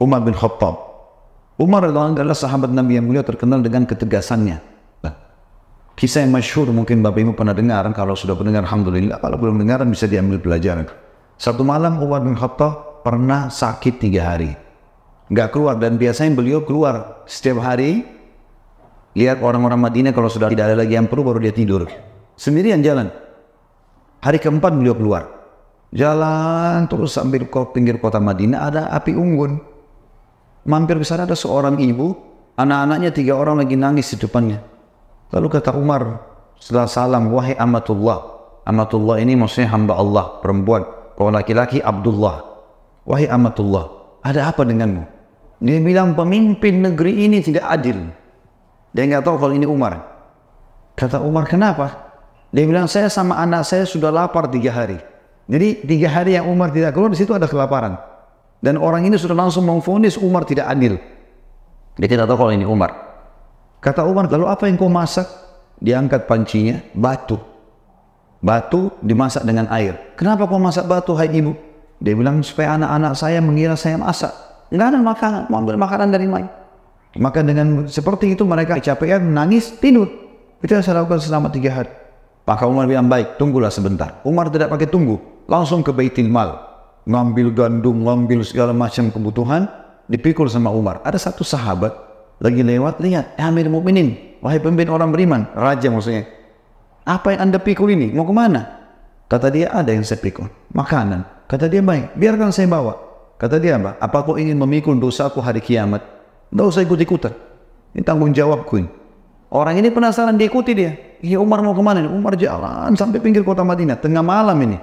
Umar bin Khattab. Umar adalah sahabat Nabi yang mulia terkenal dengan ketegasannya. Nah, kisah yang masyhur mungkin Bapak Ibu pernah dengar, kalau sudah mendengar Alhamdulillah, kalau belum dengar bisa diambil pelajaran. Satu malam Umar bin Khattab pernah sakit tiga hari. Nggak keluar dan biasanya beliau keluar setiap hari. Lihat orang-orang Madinah kalau sudah tidak ada lagi yang perlu baru dia tidur. Sendirian jalan. Hari keempat beliau keluar. Jalan terus sambil ke pinggir kota Madinah ada api unggun Mampir ke sana ada seorang ibu, anak-anaknya tiga orang lagi nangis di depannya. Lalu kata Umar, setelah salam, wahai amatullah. Amatullah ini maksudnya hamba Allah, perempuan. Kalau laki-laki, Abdullah. Wahai amatullah, ada apa denganmu? Dia bilang pemimpin negeri ini tidak adil. Dia nggak tahu kalau ini Umar. Kata Umar, kenapa? Dia bilang, saya sama anak saya sudah lapar tiga hari. Jadi tiga hari yang Umar tidak keluar, di situ ada kelaparan. Dan orang ini sudah langsung memfonis Umar tidak adil. Dia tidak tahu kalau ini Umar. Kata Umar, lalu apa yang kau masak? Diangkat pancinya, batu. Batu dimasak dengan air. Kenapa kau masak batu, hai ibu? Dia bilang, supaya anak-anak saya mengira saya masak. Enggak ada makanan, mau ambil makanan dari mana? Maka dengan seperti itu mereka kecapean, menangis, tidur. Itu yang saya lakukan selama tiga hari. Maka Umar bilang, baik, tunggulah sebentar. Umar tidak pakai tunggu, langsung ke baitin Mal ngambil gandum, ngambil segala macam kebutuhan, dipikul sama Umar. Ada satu sahabat lagi lewat, lihat, eh, Amir Mukminin, wahai pemimpin orang beriman, raja maksudnya. Apa yang anda pikul ini? Mau kemana? Kata dia, ada yang saya pikul. Makanan. Kata dia, baik, biarkan saya bawa. Kata dia, apa? Apa kau ingin memikul dosaku hari kiamat? Tidak usah ikut-ikutan. Ini tanggung jawabku ini. Orang ini penasaran diikuti dia. Ya Umar mau kemana? Umar jalan sampai pinggir kota Madinah. Tengah malam ini.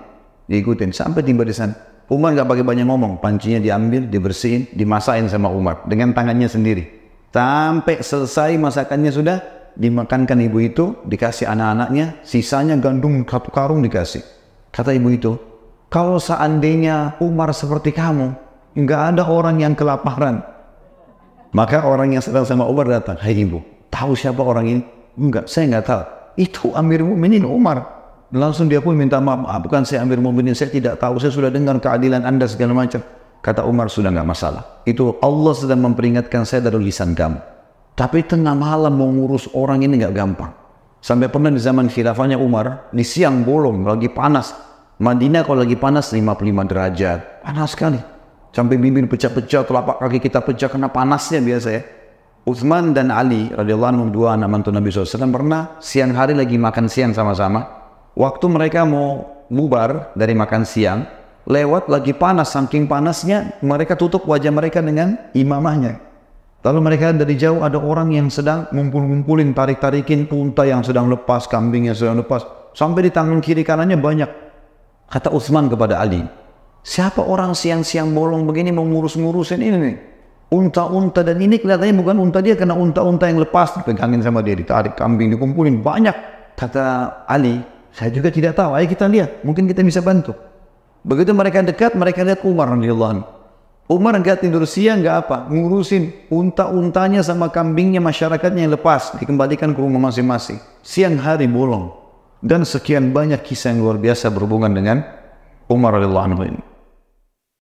Diikutin sampai tiba di sana. Umar nggak pakai banyak ngomong, pancinya diambil, dibersihin, dimasain sama Umar dengan tangannya sendiri. Sampai selesai masakannya sudah, dimakankan ibu itu, dikasih anak-anaknya, sisanya gandum satu karung dikasih. Kata ibu itu, kalau seandainya Umar seperti kamu, nggak ada orang yang kelaparan. Maka orang yang sedang sama Umar datang, Hai hey ibu, tahu siapa orang ini? Enggak, saya nggak tahu. Itu Amir Muminin Umar. Langsung dia pun minta maaf, ah, bukan saya Amir Mu'minin, saya tidak tahu, saya sudah dengar keadilan anda segala macam. Kata Umar, sudah nggak masalah. Itu Allah sedang memperingatkan saya dari lisan kamu. Tapi tengah malam mengurus orang ini nggak gampang. Sampai pernah di zaman khilafahnya Umar, di siang bolong, lagi panas. Madinah kalau lagi panas 55 derajat, panas sekali. Sampai bibir pecah-pecah, telapak kaki kita pecah karena panasnya biasa ya. Uthman dan Ali radhiyallahu anhu dua anak mantu Nabi SAW pernah siang hari lagi makan siang sama-sama Waktu mereka mau bubar dari makan siang, lewat lagi panas, saking panasnya mereka tutup wajah mereka dengan imamahnya. Lalu mereka dari jauh ada orang yang sedang ngumpul-ngumpulin, tarik-tarikin punta yang sedang lepas, kambing yang sedang lepas. Sampai di tangan kiri kanannya banyak. Kata Utsman kepada Ali, siapa orang siang-siang bolong begini mau ngurus-ngurusin ini nih? Unta-unta dan ini kelihatannya bukan unta dia karena unta-unta yang lepas dipegangin sama dia ditarik kambing dikumpulin banyak kata Ali saya juga tidak tahu. Ayo kita lihat. Mungkin kita bisa bantu. Begitu mereka dekat, mereka lihat Umar radhiyallahu anhu. Umar nggak tidur siang, nggak apa, ngurusin unta-untanya sama kambingnya masyarakatnya yang lepas dikembalikan ke rumah masing-masing. Siang hari bolong. Dan sekian banyak kisah yang luar biasa berhubungan dengan Umar radhiyallahu anhu ini.